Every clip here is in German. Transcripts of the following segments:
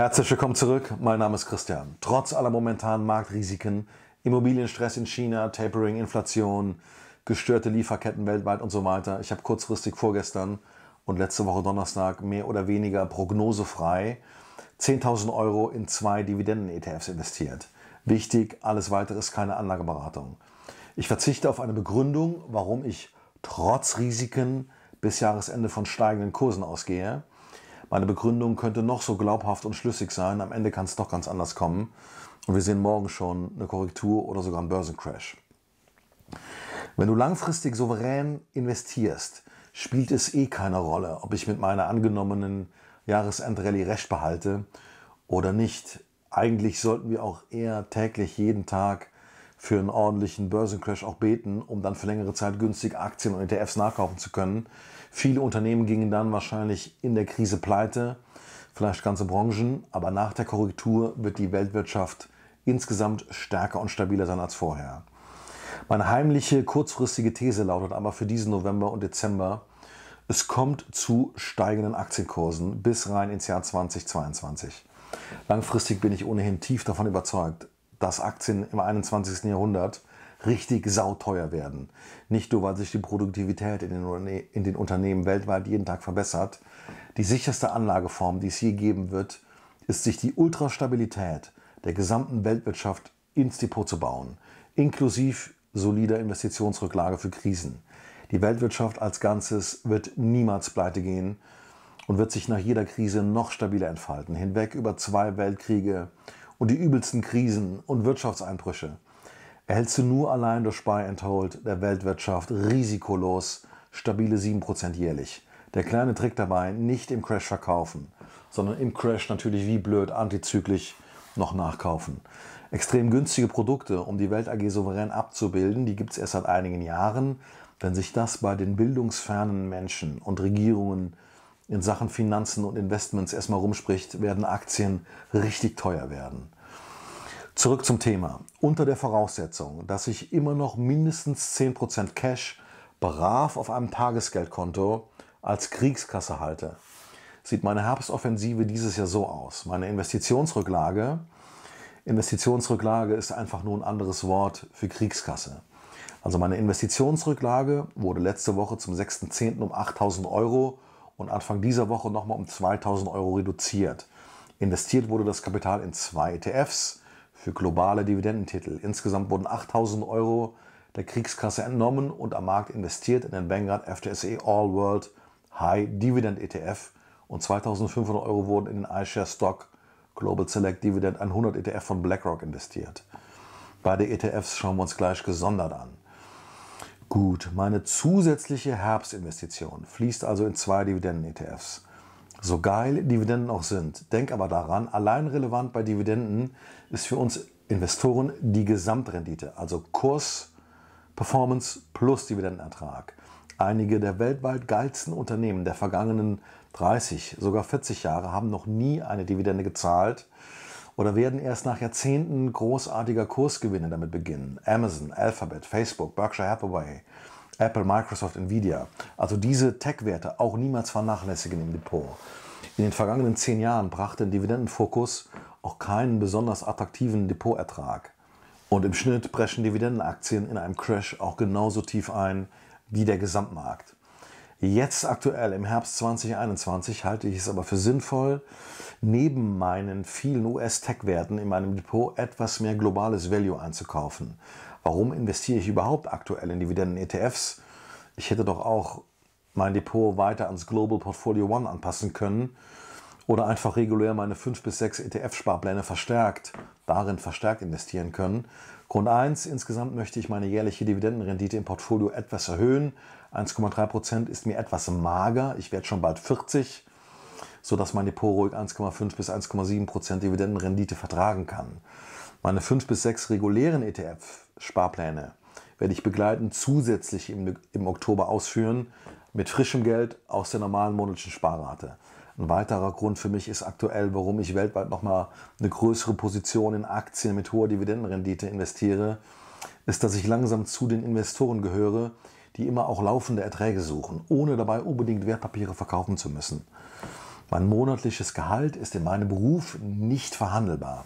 Herzlich willkommen zurück, mein Name ist Christian. Trotz aller momentanen Marktrisiken, Immobilienstress in China, Tapering, Inflation, gestörte Lieferketten weltweit und so weiter, ich habe kurzfristig vorgestern und letzte Woche Donnerstag mehr oder weniger prognosefrei 10.000 Euro in zwei Dividenden-ETFs investiert. Wichtig, alles weitere ist keine Anlageberatung. Ich verzichte auf eine Begründung, warum ich trotz Risiken bis Jahresende von steigenden Kursen ausgehe. Meine Begründung könnte noch so glaubhaft und schlüssig sein, am Ende kann es doch ganz anders kommen. Und wir sehen morgen schon eine Korrektur oder sogar einen Börsencrash. Wenn du langfristig souverän investierst, spielt es eh keine Rolle, ob ich mit meiner angenommenen Jahresendrallye recht behalte oder nicht. Eigentlich sollten wir auch eher täglich jeden Tag für einen ordentlichen Börsencrash auch beten, um dann für längere Zeit günstig Aktien und ETFs nachkaufen zu können. Viele Unternehmen gingen dann wahrscheinlich in der Krise pleite, vielleicht ganze Branchen, aber nach der Korrektur wird die Weltwirtschaft insgesamt stärker und stabiler sein als vorher. Meine heimliche kurzfristige These lautet aber für diesen November und Dezember, es kommt zu steigenden Aktienkursen bis rein ins Jahr 2022. Langfristig bin ich ohnehin tief davon überzeugt, dass Aktien im 21. Jahrhundert richtig sauteuer werden. Nicht nur, weil sich die Produktivität in den, in den Unternehmen weltweit jeden Tag verbessert. Die sicherste Anlageform, die es je geben wird, ist, sich die Ultrastabilität der gesamten Weltwirtschaft ins Depot zu bauen, inklusive solider Investitionsrücklage für Krisen. Die Weltwirtschaft als Ganzes wird niemals pleite gehen und wird sich nach jeder Krise noch stabiler entfalten, hinweg über zwei Weltkriege, und die übelsten Krisen und Wirtschaftseinbrüche erhältst du nur allein durch Spy and Hold der Weltwirtschaft risikolos stabile 7% jährlich. Der kleine Trick dabei, nicht im Crash verkaufen, sondern im Crash natürlich wie blöd antizyklisch noch nachkaufen. Extrem günstige Produkte, um die Welt AG souverän abzubilden, die gibt es erst seit einigen Jahren. Wenn sich das bei den bildungsfernen Menschen und Regierungen in Sachen Finanzen und Investments erstmal rumspricht, werden Aktien richtig teuer werden. Zurück zum Thema. Unter der Voraussetzung, dass ich immer noch mindestens 10% Cash brav auf einem Tagesgeldkonto als Kriegskasse halte, sieht meine Herbstoffensive dieses Jahr so aus. Meine Investitionsrücklage, Investitionsrücklage ist einfach nur ein anderes Wort für Kriegskasse. Also meine Investitionsrücklage wurde letzte Woche zum 6.10. um 8000 Euro und Anfang dieser Woche nochmal um 2000 Euro reduziert. Investiert wurde das Kapital in zwei ETFs für globale Dividendentitel. Insgesamt wurden 8000 Euro der Kriegskasse entnommen und am Markt investiert in den Vanguard FTSE All World High Dividend ETF und 2500 Euro wurden in den iShares Stock Global Select Dividend 100 ETF von BlackRock investiert. Beide ETFs schauen wir uns gleich gesondert an. Gut, meine zusätzliche Herbstinvestition fließt also in zwei Dividenden-ETFs. So geil Dividenden auch sind, denk aber daran, allein relevant bei Dividenden ist für uns Investoren die Gesamtrendite, also Kurs, Performance plus Dividendenertrag. Einige der weltweit geilsten Unternehmen der vergangenen 30, sogar 40 Jahre haben noch nie eine Dividende gezahlt oder werden erst nach Jahrzehnten großartiger Kursgewinne damit beginnen. Amazon, Alphabet, Facebook, Berkshire Hathaway, Apple, Microsoft, Nvidia. Also diese Tech-Werte auch niemals vernachlässigen im Depot. In den vergangenen zehn Jahren brachte ein Dividendenfokus auch keinen besonders attraktiven Depotertrag. Und im Schnitt brechen Dividendenaktien in einem Crash auch genauso tief ein wie der Gesamtmarkt. Jetzt aktuell im Herbst 2021 halte ich es aber für sinnvoll, neben meinen vielen US-Tech-Werten in meinem Depot etwas mehr globales Value einzukaufen. Warum investiere ich überhaupt aktuell in Dividenden-ETFs? Ich hätte doch auch mein Depot weiter ans Global Portfolio One anpassen können oder einfach regulär meine 5 bis 6 ETF-Sparpläne verstärkt, darin verstärkt investieren können. Grund 1, insgesamt möchte ich meine jährliche Dividendenrendite im Portfolio etwas erhöhen. 1,3% ist mir etwas mager, ich werde schon bald 40, sodass mein Depot ruhig 1,5 bis 1,7% Dividendenrendite vertragen kann. Meine 5 bis 6 regulären ETF-Sparpläne werde ich begleitend zusätzlich im, im Oktober ausführen, mit frischem Geld aus der normalen monatlichen Sparrate. Ein weiterer Grund für mich ist aktuell, warum ich weltweit nochmal eine größere Position in Aktien mit hoher Dividendenrendite investiere, ist, dass ich langsam zu den Investoren gehöre, die immer auch laufende Erträge suchen, ohne dabei unbedingt Wertpapiere verkaufen zu müssen. Mein monatliches Gehalt ist in meinem Beruf nicht verhandelbar.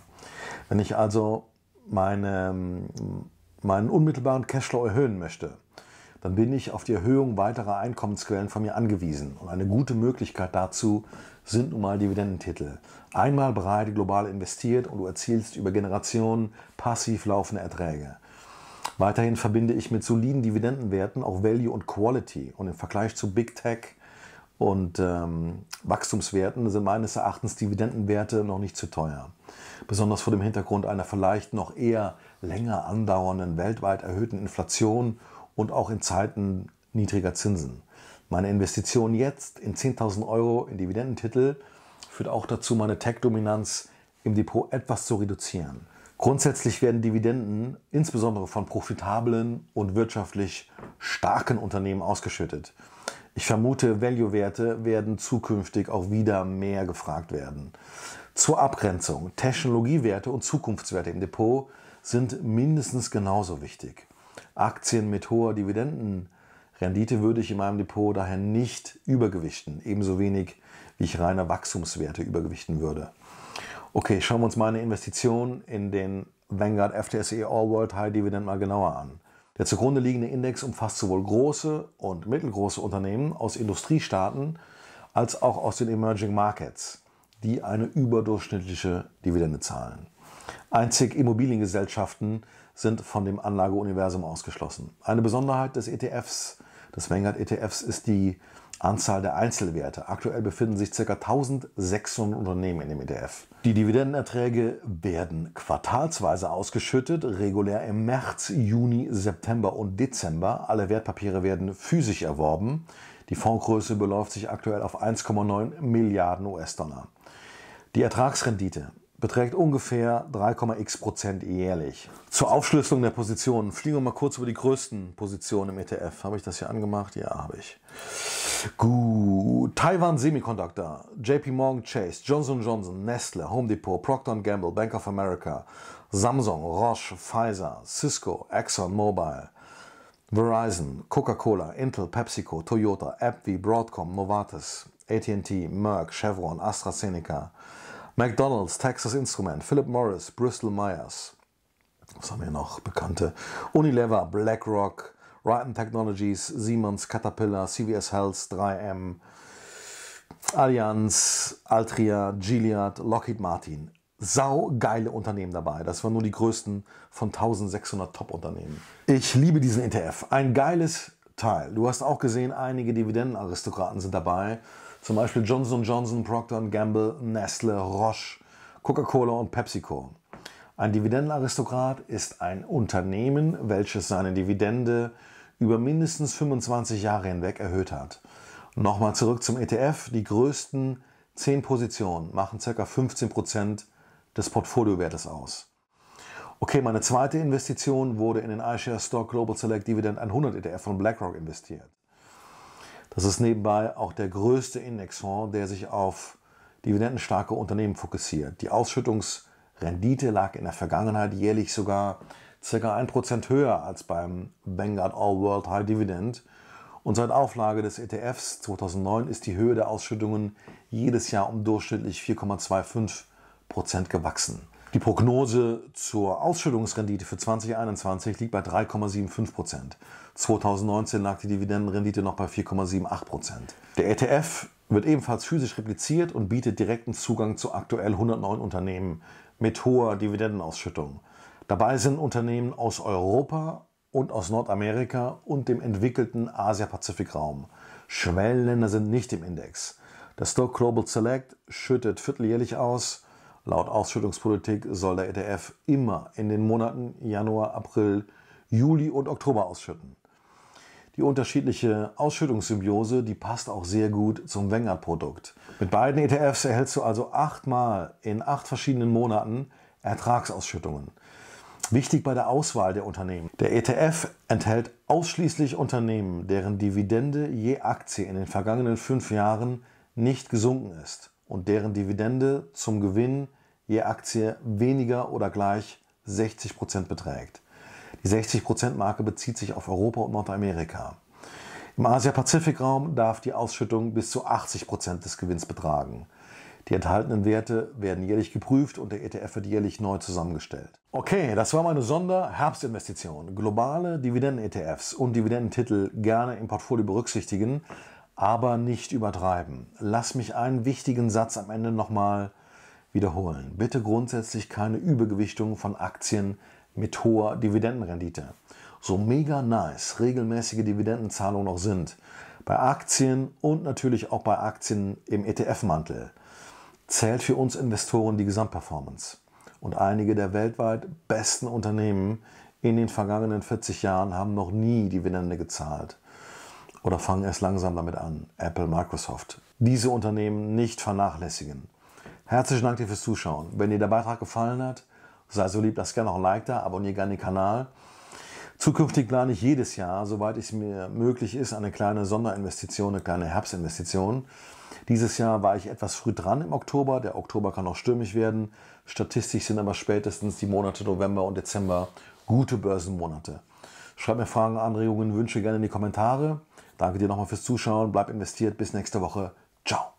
Wenn ich also meine, ähm, meinen unmittelbaren Cashflow erhöhen möchte, dann bin ich auf die Erhöhung weiterer Einkommensquellen von mir angewiesen. Und eine gute Möglichkeit dazu sind nun mal Dividendentitel. Einmal breit global investiert und du erzielst über Generationen passiv laufende Erträge. Weiterhin verbinde ich mit soliden Dividendenwerten auch Value und Quality. Und im Vergleich zu Big Tech und ähm, Wachstumswerten sind meines Erachtens Dividendenwerte noch nicht zu teuer. Besonders vor dem Hintergrund einer vielleicht noch eher länger andauernden weltweit erhöhten Inflation und auch in Zeiten niedriger Zinsen. Meine Investition jetzt in 10.000 Euro in Dividendentitel führt auch dazu, meine Tech-Dominanz im Depot etwas zu reduzieren. Grundsätzlich werden Dividenden insbesondere von profitablen und wirtschaftlich starken Unternehmen ausgeschüttet. Ich vermute, Value-Werte werden zukünftig auch wieder mehr gefragt werden. Zur Abgrenzung. Technologiewerte und Zukunftswerte im Depot sind mindestens genauso wichtig. Aktien mit hoher Dividendenrendite würde ich in meinem Depot daher nicht übergewichten, ebenso wenig wie ich reine Wachstumswerte übergewichten würde. Okay, schauen wir uns meine Investition in den Vanguard FTSE All World High Dividend mal genauer an. Der zugrunde liegende Index umfasst sowohl große und mittelgroße Unternehmen aus Industriestaaten als auch aus den Emerging Markets, die eine überdurchschnittliche Dividende zahlen. Einzig Immobiliengesellschaften sind von dem Anlageuniversum ausgeschlossen. Eine Besonderheit des ETFs, des Vanguard ETFs, ist die Anzahl der Einzelwerte. Aktuell befinden sich ca. 1600 Unternehmen in dem ETF. Die Dividendenerträge werden quartalsweise ausgeschüttet, regulär im März, Juni, September und Dezember. Alle Wertpapiere werden physisch erworben. Die Fondsgröße beläuft sich aktuell auf 1,9 Milliarden US-Dollar. Die Ertragsrendite beträgt ungefähr 3,x Prozent jährlich. Zur Aufschlüsselung der Positionen fliegen wir mal kurz über die größten Positionen im ETF. Habe ich das hier angemacht? Ja, habe ich. Gut. Taiwan Semiconductor, JP Morgan Chase, Johnson Johnson, Nestle, Home Depot, Procter Gamble, Bank of America, Samsung, Roche, Pfizer, Cisco, ExxonMobil, Verizon, Coca-Cola, Intel, PepsiCo, Toyota, AbbVie, Broadcom, Novartis, AT&T, Merck, Chevron, AstraZeneca, McDonald's, Texas Instrument, Philip Morris, Bristol Myers. Was haben wir noch? Bekannte. Unilever, BlackRock, Raytheon Technologies, Siemens, Caterpillar, CVS Health, 3M, Allianz, Altria, Gilead, Lockheed Martin. Sau geile Unternehmen dabei. Das waren nur die größten von 1600 Top-Unternehmen. Ich liebe diesen ETF. Ein geiles Teil. Du hast auch gesehen, einige Dividendenaristokraten sind dabei. Zum Beispiel Johnson Johnson, Procter Gamble, Nestle, Roche, Coca-Cola und PepsiCo. Ein Dividendenaristokrat ist ein Unternehmen, welches seine Dividende über mindestens 25 Jahre hinweg erhöht hat. Nochmal zurück zum ETF. Die größten 10 Positionen machen ca. 15% des Portfoliowertes aus. Okay, meine zweite Investition wurde in den iShares Stock Global Select Dividend 100 ETF von BlackRock investiert. Das ist nebenbei auch der größte Indexfonds, der sich auf dividendenstarke Unternehmen fokussiert. Die Ausschüttungsrendite lag in der Vergangenheit jährlich sogar ca. 1% höher als beim Vanguard All World High Dividend. Und seit Auflage des ETFs 2009 ist die Höhe der Ausschüttungen jedes Jahr um durchschnittlich 4,25% gewachsen. Die Prognose zur Ausschüttungsrendite für 2021 liegt bei 3,75 Prozent. 2019 lag die Dividendenrendite noch bei 4,78 Prozent. Der ETF wird ebenfalls physisch repliziert und bietet direkten Zugang zu aktuell 109 Unternehmen mit hoher Dividendenausschüttung. Dabei sind Unternehmen aus Europa und aus Nordamerika und dem entwickelten Asia-Pazifik-Raum. Schwellenländer sind nicht im Index. Der Stock Global Select schüttet vierteljährlich aus Laut Ausschüttungspolitik soll der ETF immer in den Monaten Januar, April, Juli und Oktober ausschütten. Die unterschiedliche Ausschüttungssymbiose, die passt auch sehr gut zum wenger produkt Mit beiden ETFs erhältst du also achtmal in acht verschiedenen Monaten Ertragsausschüttungen. Wichtig bei der Auswahl der Unternehmen. Der ETF enthält ausschließlich Unternehmen, deren Dividende je Aktie in den vergangenen fünf Jahren nicht gesunken ist und deren Dividende zum Gewinn je Aktie weniger oder gleich 60% beträgt. Die 60%-Marke bezieht sich auf Europa und Nordamerika. Im Asia-Pazifik-Raum darf die Ausschüttung bis zu 80% des Gewinns betragen. Die enthaltenen Werte werden jährlich geprüft und der ETF wird jährlich neu zusammengestellt. Okay, das war meine Sonder-Herbstinvestition. Globale Dividenden-ETFs und Dividendentitel gerne im Portfolio berücksichtigen, aber nicht übertreiben. Lass mich einen wichtigen Satz am Ende nochmal wiederholen. Bitte grundsätzlich keine Übergewichtung von Aktien mit hoher Dividendenrendite. So mega nice regelmäßige Dividendenzahlungen auch sind, bei Aktien und natürlich auch bei Aktien im ETF-Mantel, zählt für uns Investoren die Gesamtperformance. Und einige der weltweit besten Unternehmen in den vergangenen 40 Jahren haben noch nie Dividende gezahlt oder fangen erst langsam damit an. Apple, Microsoft. Diese Unternehmen nicht vernachlässigen. Herzlichen Dank dir fürs Zuschauen. Wenn dir der Beitrag gefallen hat, sei so lieb, lass gerne noch ein Like da, abonniere gerne den Kanal. Zukünftig plane ich jedes Jahr, soweit es mir möglich ist, eine kleine Sonderinvestition, eine kleine Herbstinvestition. Dieses Jahr war ich etwas früh dran im Oktober. Der Oktober kann auch stürmisch werden. Statistisch sind aber spätestens die Monate November und Dezember gute Börsenmonate. Schreibt mir Fragen, Anregungen, Wünsche gerne in die Kommentare. Danke dir nochmal fürs Zuschauen, bleib investiert, bis nächste Woche. Ciao.